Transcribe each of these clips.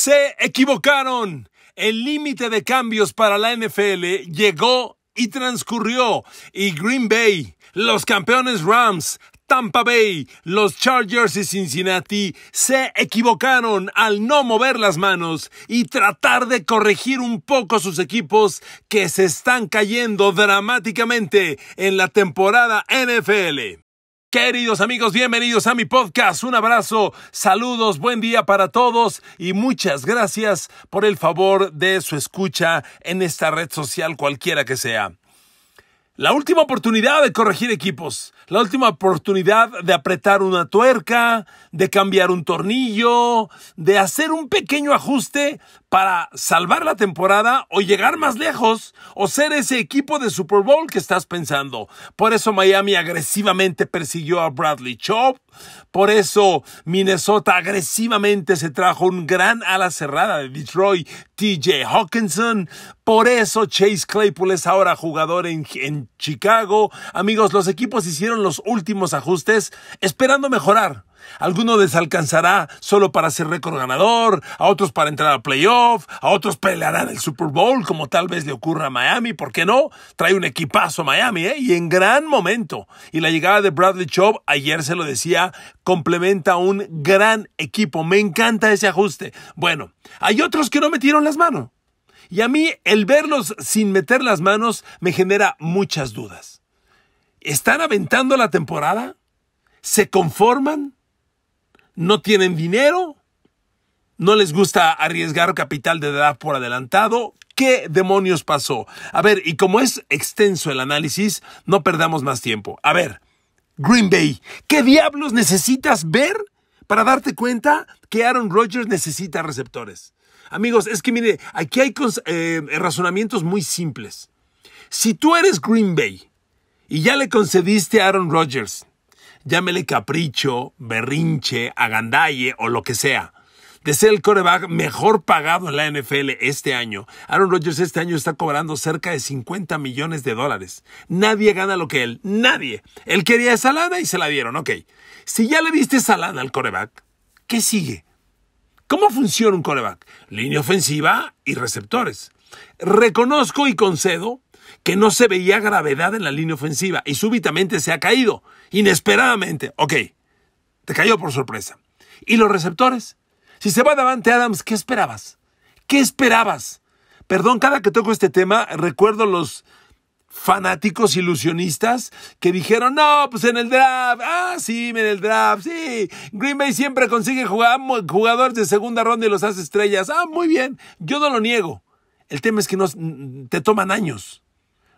Se equivocaron. El límite de cambios para la NFL llegó y transcurrió. Y Green Bay, los campeones Rams, Tampa Bay, los Chargers y Cincinnati se equivocaron al no mover las manos y tratar de corregir un poco sus equipos que se están cayendo dramáticamente en la temporada NFL. Queridos amigos, bienvenidos a mi podcast. Un abrazo, saludos, buen día para todos y muchas gracias por el favor de su escucha en esta red social cualquiera que sea. La última oportunidad de corregir equipos la última oportunidad de apretar una tuerca, de cambiar un tornillo, de hacer un pequeño ajuste para salvar la temporada o llegar más lejos o ser ese equipo de Super Bowl que estás pensando. Por eso Miami agresivamente persiguió a Bradley Chop, por eso Minnesota agresivamente se trajo un gran ala cerrada de Detroit, TJ Hawkinson, por eso Chase Claypool es ahora jugador en, en Chicago. Amigos, los equipos hicieron los últimos ajustes esperando mejorar. Algunos les alcanzará solo para ser récord ganador, a otros para entrar a playoff, a otros pelearán el Super Bowl, como tal vez le ocurra a Miami, ¿por qué no? Trae un equipazo a Miami, ¿eh? Y en gran momento. Y la llegada de Bradley Chubb, ayer se lo decía, complementa un gran equipo. Me encanta ese ajuste. Bueno, hay otros que no metieron las manos. Y a mí el verlos sin meter las manos me genera muchas dudas. ¿Están aventando la temporada? ¿Se conforman? ¿No tienen dinero? ¿No les gusta arriesgar capital de edad por adelantado? ¿Qué demonios pasó? A ver, y como es extenso el análisis, no perdamos más tiempo. A ver, Green Bay, ¿qué diablos necesitas ver para darte cuenta que Aaron Rodgers necesita receptores? Amigos, es que mire, aquí hay eh, razonamientos muy simples. Si tú eres Green Bay y ya le concediste a Aaron Rodgers. Llámele capricho, berrinche, agandalle o lo que sea. De ser el coreback mejor pagado en la NFL este año, Aaron Rodgers este año está cobrando cerca de 50 millones de dólares. Nadie gana lo que él, nadie. Él quería salada y se la dieron, ok. Si ya le diste salada al coreback, ¿qué sigue? ¿Cómo funciona un coreback? Línea ofensiva y receptores. Reconozco y concedo que no se veía gravedad en la línea ofensiva y súbitamente se ha caído, inesperadamente. Ok, te cayó por sorpresa. ¿Y los receptores? Si se va Davante Adams, ¿qué esperabas? ¿Qué esperabas? Perdón, cada que toco este tema, recuerdo los fanáticos ilusionistas que dijeron, no, pues en el draft, ah, sí, en el draft, sí, Green Bay siempre consigue jugadores de segunda ronda y los hace estrellas, ah, muy bien, yo no lo niego, el tema es que no, te toman años,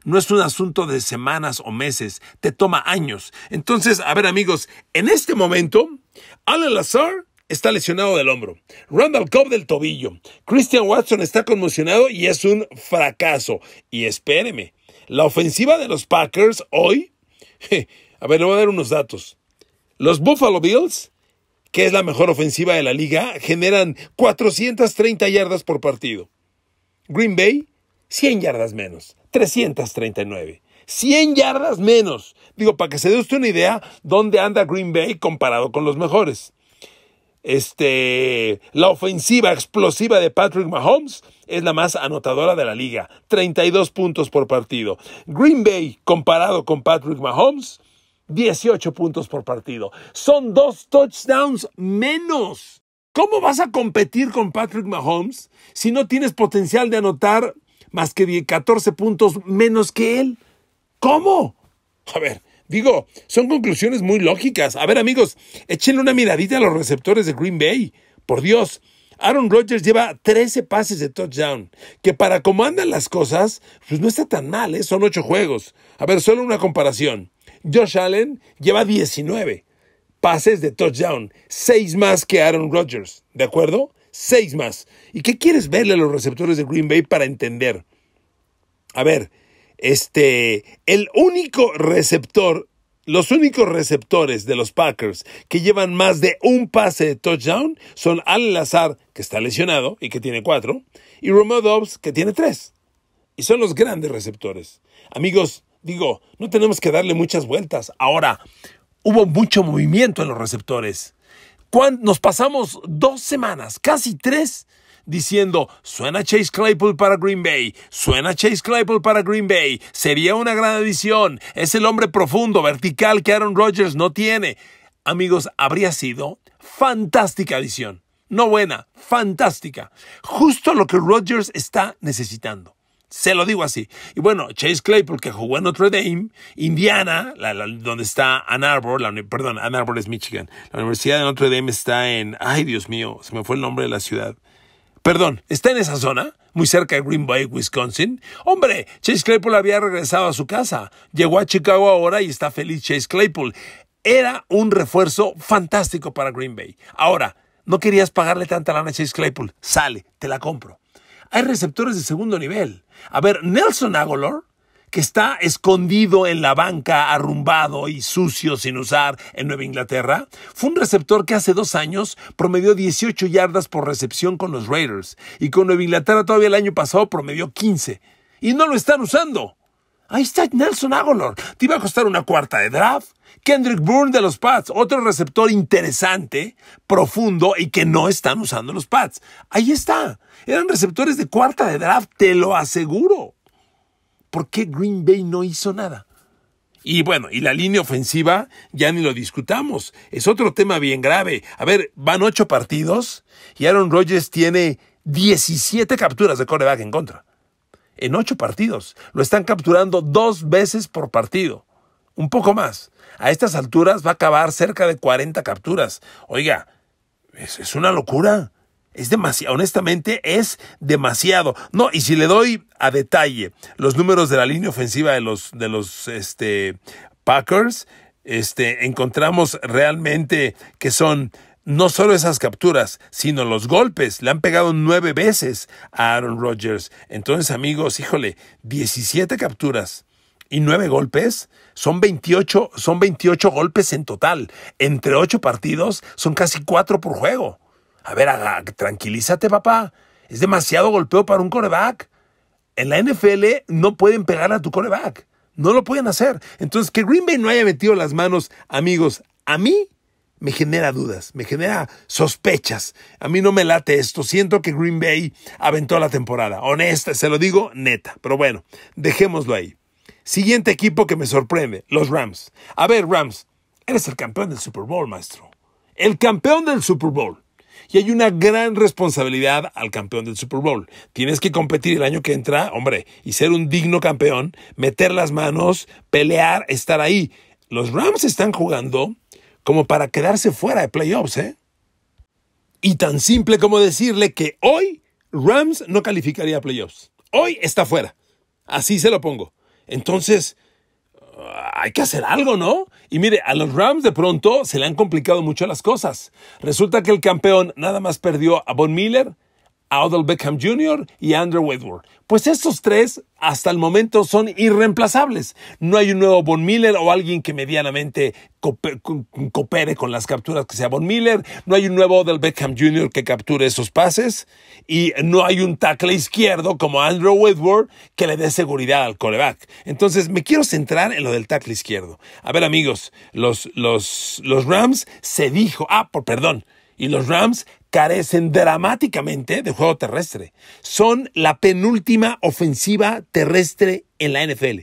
no es un asunto de semanas o meses, te toma años. Entonces, a ver amigos, en este momento, Alan Lazar está lesionado del hombro, Randall Cobb del tobillo, Christian Watson está conmocionado y es un fracaso. Y espéreme, la ofensiva de los Packers hoy, a ver, le voy a dar unos datos. Los Buffalo Bills, que es la mejor ofensiva de la liga, generan 430 yardas por partido. Green Bay, 100 yardas menos. 339. 100 yardas menos. Digo, para que se dé usted una idea dónde anda Green Bay comparado con los mejores. Este, la ofensiva explosiva de Patrick Mahomes es la más anotadora de la liga, 32 puntos por partido. Green Bay comparado con Patrick Mahomes, 18 puntos por partido. Son dos touchdowns menos. ¿Cómo vas a competir con Patrick Mahomes si no tienes potencial de anotar más que 14 puntos menos que él. ¿Cómo? A ver, digo, son conclusiones muy lógicas. A ver, amigos, échenle una miradita a los receptores de Green Bay. Por Dios, Aaron Rodgers lleva 13 pases de touchdown, que para cómo andan las cosas, pues no está tan mal, ¿eh? son 8 juegos. A ver, solo una comparación. Josh Allen lleva 19 pases de touchdown, 6 más que Aaron Rodgers, ¿de acuerdo? seis más. ¿Y qué quieres verle a los receptores de Green Bay para entender? A ver, este, el único receptor, los únicos receptores de los Packers que llevan más de un pase de touchdown son Al Lazar, que está lesionado y que tiene cuatro, y Romo Dobbs, que tiene tres. Y son los grandes receptores. Amigos, digo, no tenemos que darle muchas vueltas. Ahora, hubo mucho movimiento en los receptores nos pasamos dos semanas, casi tres, diciendo, suena Chase Claypool para Green Bay, suena Chase Claypool para Green Bay, sería una gran adición, es el hombre profundo, vertical que Aaron Rodgers no tiene. Amigos, habría sido fantástica adición. No buena, fantástica. Justo lo que Rodgers está necesitando. Se lo digo así. Y bueno, Chase Claypool, que jugó en Notre Dame, Indiana, donde está Ann Arbor, perdón, Ann Arbor es Michigan. La Universidad de Notre Dame está en, ay Dios mío, se me fue el nombre de la ciudad. Perdón, está en esa zona, muy cerca de Green Bay, Wisconsin. Hombre, Chase Claypool había regresado a su casa. Llegó a Chicago ahora y está feliz Chase Claypool. Era un refuerzo fantástico para Green Bay. Ahora, no querías pagarle tanta lana a Chase Claypool. Sale, te la compro hay receptores de segundo nivel. A ver, Nelson Aguilar, que está escondido en la banca, arrumbado y sucio sin usar en Nueva Inglaterra, fue un receptor que hace dos años promedió 18 yardas por recepción con los Raiders y con Nueva Inglaterra todavía el año pasado promedió 15. Y no lo están usando. Ahí está Nelson Aguilar. Te iba a costar una cuarta de draft Kendrick Bourne de los Pats, otro receptor interesante, profundo y que no están usando los Pats. Ahí está. Eran receptores de cuarta de draft, te lo aseguro. ¿Por qué Green Bay no hizo nada? Y bueno, y la línea ofensiva, ya ni lo discutamos. Es otro tema bien grave. A ver, van ocho partidos y Aaron Rodgers tiene 17 capturas de coreback en contra. En ocho partidos. Lo están capturando dos veces por partido. Un poco más a estas alturas va a acabar cerca de 40 capturas. Oiga, es, una locura. Es demasiado, honestamente es demasiado. No, y si le doy a detalle los números de la línea ofensiva de los, de los este, Packers, este, encontramos realmente que son no solo esas capturas, sino los golpes. Le han pegado nueve veces a Aaron Rodgers. Entonces, amigos, híjole, 17 capturas y nueve golpes, son 28, son 28 golpes en total. Entre ocho partidos, son casi cuatro por juego. A ver, tranquilízate, papá. Es demasiado golpeo para un coreback. En la NFL no pueden pegar a tu coreback. No lo pueden hacer. Entonces, que Green Bay no haya metido las manos, amigos, a mí me genera dudas, me genera sospechas. A mí no me late esto. Siento que Green Bay aventó la temporada. Honesta, se lo digo neta. Pero bueno, dejémoslo ahí. Siguiente equipo que me sorprende, los Rams. A ver, Rams, eres el campeón del Super Bowl, maestro. El campeón del Super Bowl. Y hay una gran responsabilidad al campeón del Super Bowl. Tienes que competir el año que entra, hombre, y ser un digno campeón, meter las manos, pelear, estar ahí. Los Rams están jugando como para quedarse fuera de playoffs, ¿eh? Y tan simple como decirle que hoy Rams no calificaría a playoffs. Hoy está fuera. Así se lo pongo. Entonces, hay que hacer algo, ¿no? Y mire, a los Rams de pronto se le han complicado mucho las cosas. Resulta que el campeón nada más perdió a Von Miller, Odell Beckham Jr. y Andrew Whitworth. Pues estos tres hasta el momento son irreemplazables. No hay un nuevo Von Miller o alguien que medianamente coopere con las capturas que sea Von Miller. No hay un nuevo Odell Beckham Jr. que capture esos pases. Y no hay un tackle izquierdo como Andrew Whitworth que le dé seguridad al coreback. Entonces me quiero centrar en lo del tackle izquierdo. A ver amigos, los, los, los Rams se dijo, ah, por, perdón, y los Rams carecen dramáticamente de juego terrestre. Son la penúltima ofensiva terrestre en la NFL.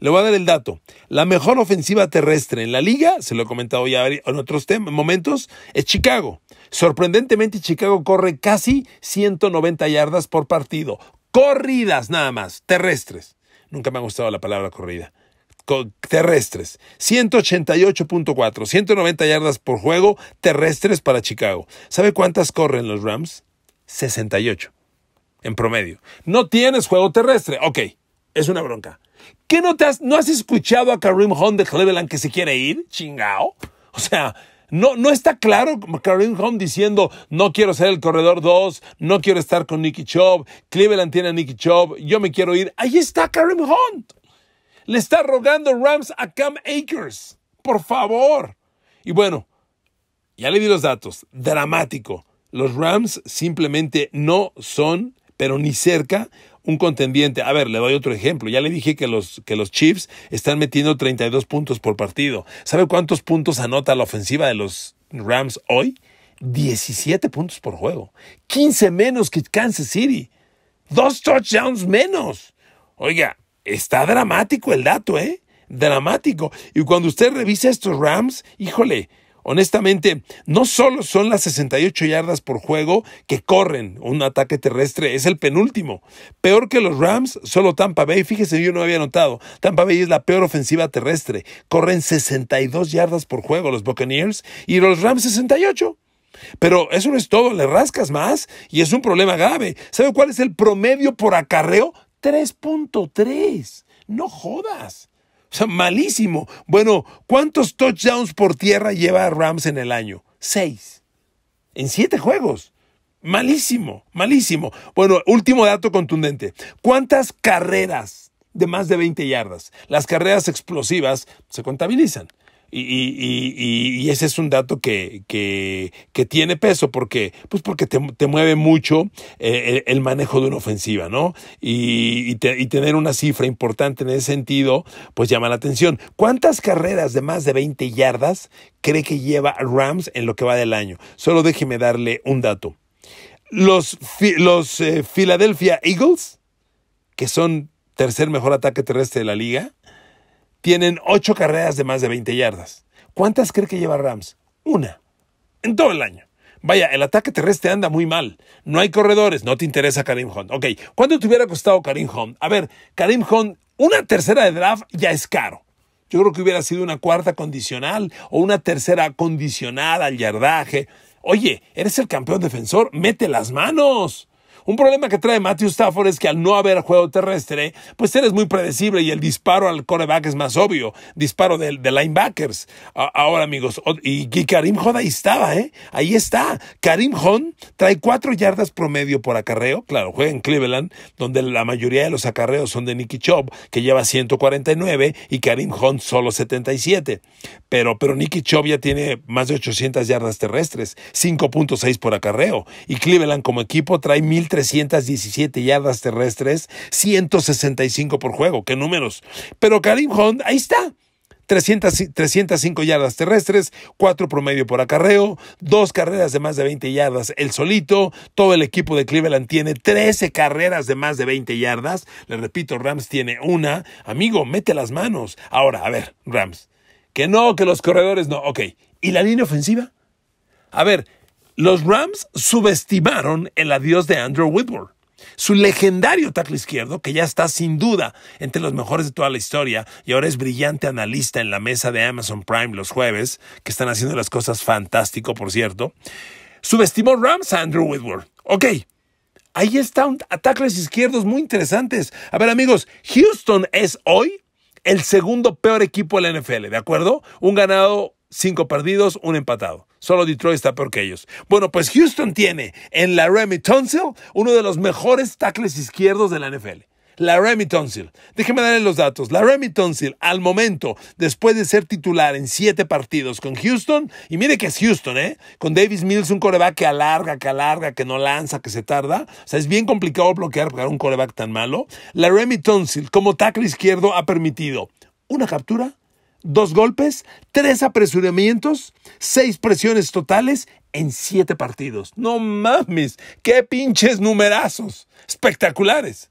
Le voy a dar el dato. La mejor ofensiva terrestre en la liga, se lo he comentado ya en otros momentos, es Chicago. Sorprendentemente, Chicago corre casi 190 yardas por partido. Corridas nada más, terrestres. Nunca me ha gustado la palabra corrida terrestres, 188.4, 190 yardas por juego terrestres para Chicago. ¿Sabe cuántas corren los Rams? 68 en promedio. No tienes juego terrestre. Ok, es una bronca. ¿Qué no, te has, no has escuchado a Karim Hunt de Cleveland que se quiere ir? Chingao. O sea, no, no está claro Karim Hunt diciendo, no quiero ser el corredor 2, no quiero estar con Nicky Chubb, Cleveland tiene a Nicky Chubb, yo me quiero ir. Ahí está Karim Hunt. Le está rogando Rams a Cam Akers. Por favor. Y bueno, ya le di los datos. Dramático. Los Rams simplemente no son, pero ni cerca, un contendiente. A ver, le doy otro ejemplo. Ya le dije que los, que los Chiefs están metiendo 32 puntos por partido. ¿Sabe cuántos puntos anota la ofensiva de los Rams hoy? 17 puntos por juego. 15 menos que Kansas City. Dos touchdowns menos. Oiga, está dramático el dato, ¿eh? Dramático. Y cuando usted revisa estos Rams, híjole, honestamente, no solo son las 68 yardas por juego que corren un ataque terrestre, es el penúltimo. Peor que los Rams, solo Tampa Bay, fíjese, yo no había notado, Tampa Bay es la peor ofensiva terrestre, corren 62 yardas por juego los Buccaneers y los Rams 68. Pero eso no es todo, le rascas más y es un problema grave. ¿Sabe cuál es el promedio por acarreo? 3.3. No jodas. O sea, malísimo. Bueno, ¿cuántos touchdowns por tierra lleva Rams en el año? Seis. En siete juegos. Malísimo, malísimo. Bueno, último dato contundente. ¿Cuántas carreras de más de 20 yardas? Las carreras explosivas se contabilizan. Y, y, y, y, ese es un dato que, que, que tiene peso, porque, pues porque te, mueve mucho eh, el, manejo de una ofensiva, ¿no? y, tener una cifra importante en ese sentido, pues llama la atención. ¿Cuántas carreras de más de 20 yardas cree que lleva Rams en lo que va del año? Solo déjeme darle un dato. Los, los eh, Philadelphia Eagles, que son tercer mejor ataque terrestre de la liga, tienen ocho carreras de más de 20 yardas. ¿Cuántas cree que lleva Rams? Una. En todo el año. Vaya, el ataque terrestre anda muy mal. No hay corredores. No te interesa Karim Hunt. Ok, ¿cuánto te hubiera costado Karim Hunt? A ver, Karim Hunt, una tercera de draft ya es caro. Yo creo que hubiera sido una cuarta condicional o una tercera condicionada al yardaje. Oye, eres el campeón defensor, mete las manos. Un problema que trae Matthew Stafford es que al no haber juego terrestre, pues eres muy predecible y el disparo al coreback es más obvio. Disparo de, linebackers. Ahora, amigos, y, Karim Hunt ahí estaba, ¿eh? Ahí está. Karim Hunt trae cuatro yardas promedio por acarreo. Claro, juega en Cleveland, donde la mayoría de los acarreos son de Nicky Chubb, que lleva 149, y Karim Hunt solo 77. Pero, pero Nicky Chubb ya tiene más de 800 yardas terrestres, 5.6 por acarreo. Y Cleveland como equipo trae 1, 317 yardas terrestres, 165 por juego, qué números. Pero Karim Hunt, ahí está. 300, 305 yardas terrestres, 4 promedio por acarreo, 2 carreras de más de 20 yardas el solito. Todo el equipo de Cleveland tiene 13 carreras de más de 20 yardas. Le repito, Rams tiene una. Amigo, mete las manos. Ahora, a ver, Rams. Que no, que los corredores no. Ok. ¿Y la línea ofensiva? A ver, los Rams subestimaron el adiós de Andrew Whitworth. Su legendario tackle izquierdo, que ya está sin duda entre los mejores de toda la historia y ahora es brillante analista en la mesa de Amazon Prime los jueves, que están haciendo las cosas fantástico, por cierto, subestimó Rams a Andrew Whitworth. Ok, ahí están tackles izquierdos muy interesantes. A ver, amigos, Houston es hoy el segundo peor equipo de la NFL, ¿de acuerdo? Un ganado cinco perdidos, un empatado. Solo Detroit está peor que ellos. Bueno, pues Houston tiene en la Remy Tonsil uno de los mejores tackles izquierdos de la NFL. La Remy Tonsil. Déjeme darle los datos. La Remy Tonsil, al momento, después de ser titular en siete partidos con Houston, y mire que es Houston, ¿eh? Con Davis Mills, un coreback que alarga, que alarga, que no lanza, que se tarda. O sea, es bien complicado bloquear para un coreback tan malo. La Remy Tonsil, como tackle izquierdo, ha permitido una captura, dos golpes, tres apresuramientos, seis presiones totales en siete partidos. No mames, qué pinches numerazos, espectaculares.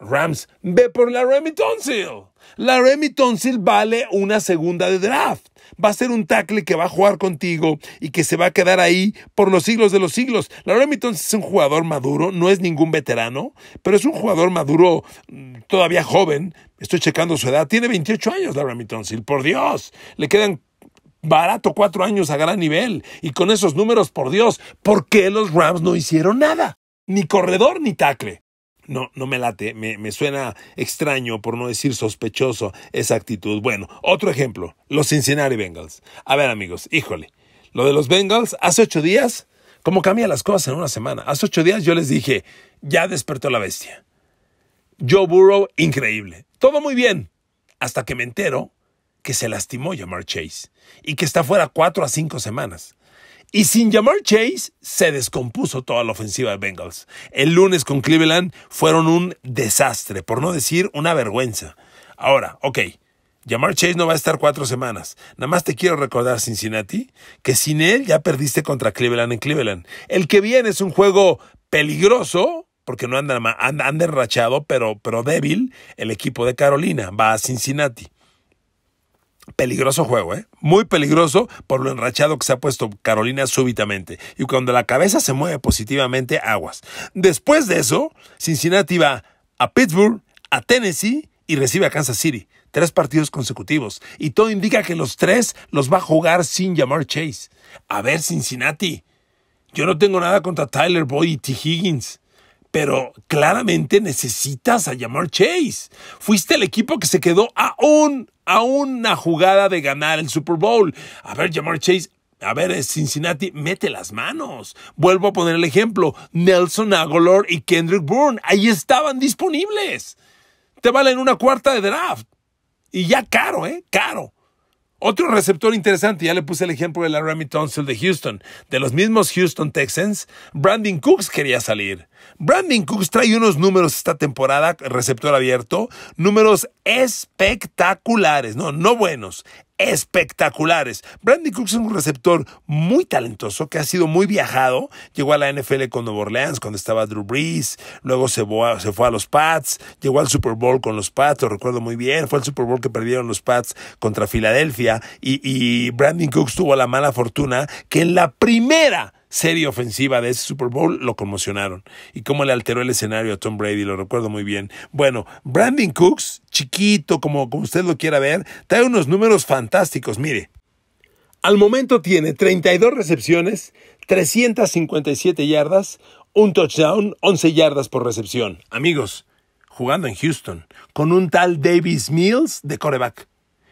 Rams, ve por la Remy Tonsil. La Remy Tonsil vale una segunda de draft. Va a ser un tackle que va a jugar contigo y que se va a quedar ahí por los siglos de los siglos. La Remy Tonsil es un jugador maduro, no es ningún veterano, pero es un jugador maduro mm, todavía joven. Estoy checando su edad. Tiene 28 años la Remy Tonsil, por Dios. Le quedan barato cuatro años a gran nivel. Y con esos números, por Dios, ¿por qué los Rams no hicieron nada? Ni corredor ni tackle no, no me late, me, me, suena extraño, por no decir sospechoso, esa actitud. Bueno, otro ejemplo, los Cincinnati Bengals. A ver amigos, híjole, lo de los Bengals, hace ocho días, ¿cómo cambian las cosas en una semana? Hace ocho días yo les dije, ya despertó la bestia. Joe Burrow, increíble. Todo muy bien, hasta que me entero que se lastimó llamar Chase y que está fuera cuatro a cinco semanas. Y sin llamar Chase, se descompuso toda la ofensiva de Bengals. El lunes con Cleveland fueron un desastre, por no decir una vergüenza. Ahora, ok, Jamar Chase no va a estar cuatro semanas. Nada más te quiero recordar, Cincinnati, que sin él ya perdiste contra Cleveland en Cleveland. El que viene es un juego peligroso, porque no anda, anda, anda enrachado, pero, pero débil, el equipo de Carolina. Va a Cincinnati. Peligroso juego, ¿eh? Muy peligroso por lo enrachado que se ha puesto Carolina súbitamente. Y cuando la cabeza se mueve positivamente, aguas. Después de eso, Cincinnati va a Pittsburgh, a Tennessee y recibe a Kansas City. Tres partidos consecutivos. Y todo indica que los tres los va a jugar sin llamar Chase. A ver, Cincinnati. Yo no tengo nada contra Tyler Boyd y T. Higgins pero claramente necesitas a Jamar Chase. Fuiste el equipo que se quedó a, a una jugada de ganar el Super Bowl. A ver, Jamar Chase, a ver, eh, Cincinnati, mete las manos. Vuelvo a poner el ejemplo. Nelson Aguilar y Kendrick Bourne, ahí estaban disponibles. Te valen una cuarta de draft. Y ya caro, ¿eh? Caro. Otro receptor interesante, ya le puse el ejemplo de la Remy Tonsil de Houston, de los mismos Houston Texans, Brandon Cooks quería salir. Brandon Cooks trae unos números esta temporada, receptor abierto, números espectaculares, no, no buenos, espectaculares. Brandon Cooks es un receptor muy talentoso que ha sido muy viajado. Llegó a la NFL con Nueva Orleans cuando estaba Drew Brees, luego se, fue a los Pats, llegó al Super Bowl con los Pats, lo recuerdo muy bien, fue el Super Bowl que perdieron los Pats contra Filadelfia y, y Brandon Cooks tuvo la mala fortuna que en la primera serie ofensiva de ese Super Bowl lo conmocionaron y cómo le alteró el escenario a Tom Brady, lo recuerdo muy bien. Bueno, Brandon Cooks, chiquito, como, como usted lo quiera ver, trae unos números fantásticos, mire. Al momento tiene 32 recepciones, 357 yardas, un touchdown, 11 yardas por recepción. Amigos, jugando en Houston, con un tal Davis Mills de coreback.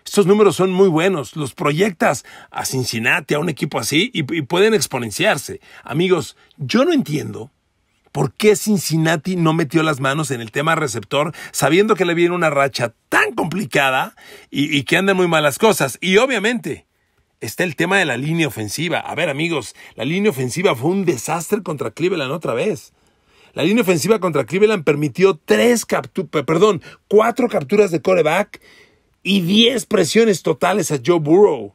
Estos números son muy buenos, los proyectas a Cincinnati, a un equipo así, y, pueden exponenciarse. Amigos, yo no entiendo ¿Por qué Cincinnati no metió las manos en el tema receptor sabiendo que le viene una racha tan complicada y, que andan muy malas cosas? Y obviamente está el tema de la línea ofensiva. A ver amigos, la línea ofensiva fue un desastre contra Cleveland otra vez. La línea ofensiva contra Cleveland permitió tres captu perdón, cuatro capturas de coreback y 10 presiones totales a Joe Burrow.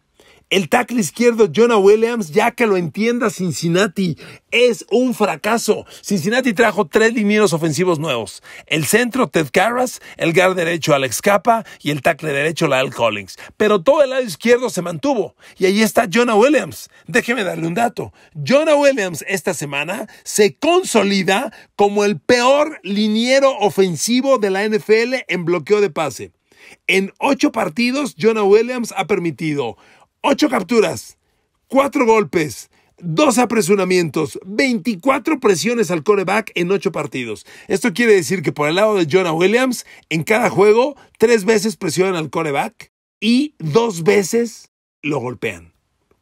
El tackle izquierdo Jonah Williams, ya que lo entienda Cincinnati, es un fracaso. Cincinnati trajo tres linieros ofensivos nuevos. El centro Ted Carras, el guard derecho Alex Capa y el tackle derecho Lyle Collins. Pero todo el lado izquierdo se mantuvo. Y ahí está Jonah Williams. Déjeme darle un dato. Jonah Williams esta semana se consolida como el peor liniero ofensivo de la NFL en bloqueo de pase. En ocho partidos, Jonah Williams ha permitido ocho capturas, cuatro golpes, dos apresuramientos, 24 presiones al coreback en 8 partidos. Esto quiere decir que por el lado de Jonah Williams, en cada juego, tres veces presionan al coreback y dos veces lo golpean.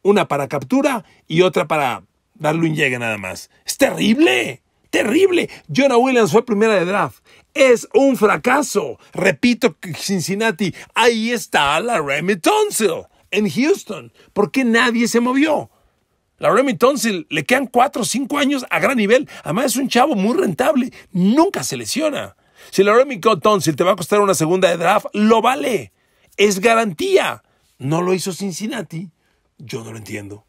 Una para captura y otra para darle un llegue nada más. ¡Es terrible! Terrible. Jonah Williams fue primera de draft. Es un fracaso. Repito, Cincinnati. Ahí está la Remy Tonsil en Houston. ¿Por qué nadie se movió? La Remy Tonsil le quedan cuatro o cinco años a gran nivel. Además es un chavo muy rentable. Nunca se lesiona. Si la Remy Tonsil te va a costar una segunda de draft, lo vale. Es garantía. No lo hizo Cincinnati. Yo no lo entiendo.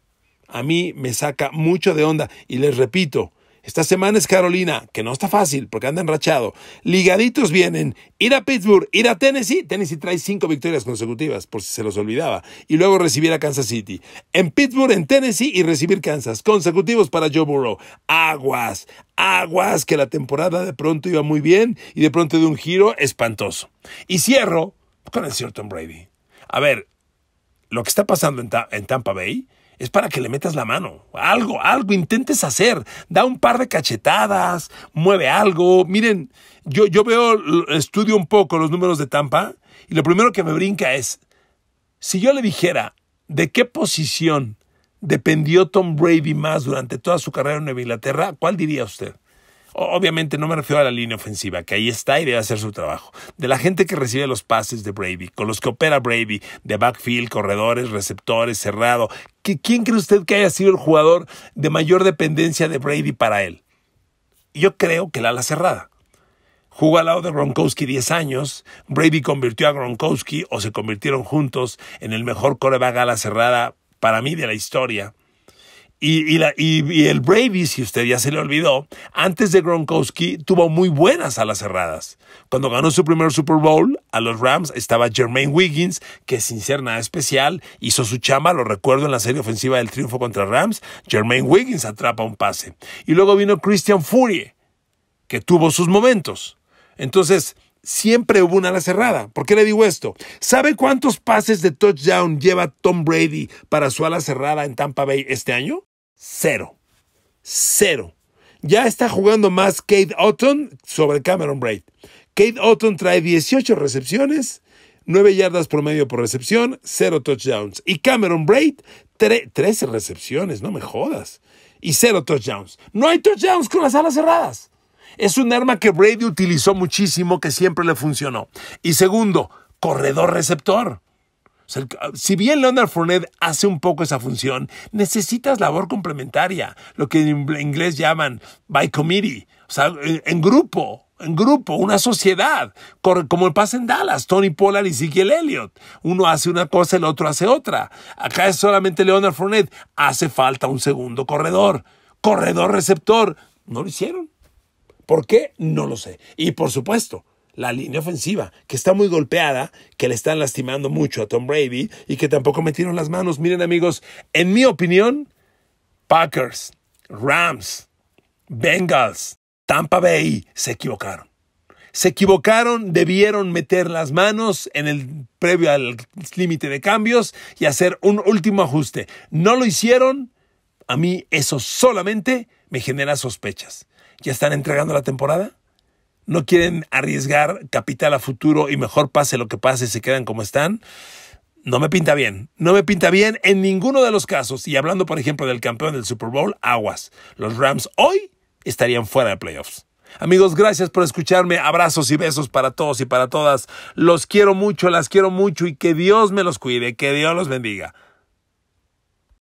A mí me saca mucho de onda. Y les repito, esta semana es Carolina, que no está fácil porque anda enrachado. Ligaditos vienen, ir a Pittsburgh, ir a Tennessee. Tennessee trae cinco victorias consecutivas, por si se los olvidaba. Y luego recibir a Kansas City. En Pittsburgh, en Tennessee y recibir Kansas. Consecutivos para Joe Burrow. Aguas, aguas, que la temporada de pronto iba muy bien y de pronto de un giro espantoso. Y cierro con el señor Tom Brady. A ver, lo que está pasando en, en Tampa Bay es para que le metas la mano. Algo, algo intentes hacer. Da un par de cachetadas, mueve algo. Miren, yo, yo veo, estudio un poco los números de Tampa y lo primero que me brinca es, si yo le dijera de qué posición dependió Tom Brady más durante toda su carrera en Nueva Inglaterra, ¿cuál diría usted? Obviamente no me refiero a la línea ofensiva, que ahí está y debe hacer su trabajo. De la gente que recibe los pases de Brady, con los que opera Brady, de backfield, corredores, receptores, cerrado. ¿Quién cree usted que haya sido el jugador de mayor dependencia de Brady para él? Yo creo que el ala cerrada. Jugó al lado de Gronkowski 10 años. Brady convirtió a Gronkowski o se convirtieron juntos en el mejor coreback ala cerrada para mí de la historia. Y, la, y, el Brady, si usted ya se le olvidó, antes de Gronkowski tuvo muy buenas alas cerradas. Cuando ganó su primer Super Bowl a los Rams estaba Jermaine Wiggins, que sin ser nada especial hizo su chamba, lo recuerdo en la serie ofensiva del triunfo contra Rams, Jermaine Wiggins atrapa un pase. Y luego vino Christian Furie, que tuvo sus momentos. Entonces, siempre hubo una ala cerrada. ¿Por qué le digo esto? ¿Sabe cuántos pases de touchdown lleva Tom Brady para su ala cerrada en Tampa Bay este año? Cero. Cero. Ya está jugando más Kate Otton sobre Cameron Braid. Kate Otton trae 18 recepciones, 9 yardas promedio por recepción, 0 touchdowns. Y Cameron Braid, 13 recepciones, no me jodas. Y 0 touchdowns. No hay touchdowns con las alas cerradas. Es un arma que Brady utilizó muchísimo, que siempre le funcionó. Y segundo, corredor receptor si bien Leonard Fournette hace un poco esa función, necesitas labor complementaria, lo que en inglés llaman by committee, o sea, en grupo, en grupo, una sociedad, como pasa en Dallas, Tony Pollard y Ezekiel Elliott. Uno hace una cosa, el otro hace otra. Acá es solamente Leonard Fournette. Hace falta un segundo corredor, corredor receptor. No lo hicieron. ¿Por qué? No lo sé. Y por supuesto, la línea ofensiva, que está muy golpeada, que le están lastimando mucho a Tom Brady y que tampoco metieron las manos. Miren amigos, en mi opinión, Packers, Rams, Bengals, Tampa Bay se equivocaron. Se equivocaron, debieron meter las manos en el previo al límite de cambios y hacer un último ajuste. No lo hicieron. A mí eso solamente me genera sospechas. ¿Ya están entregando la temporada? no quieren arriesgar capital a futuro y mejor pase lo que pase, se quedan como están. No me pinta bien, no me pinta bien en ninguno de los casos. Y hablando, por ejemplo, del campeón del Super Bowl, Aguas. Los Rams hoy estarían fuera de playoffs. Amigos, gracias por escucharme. Abrazos y besos para todos y para todas. Los quiero mucho, las quiero mucho y que Dios me los cuide, que Dios los bendiga.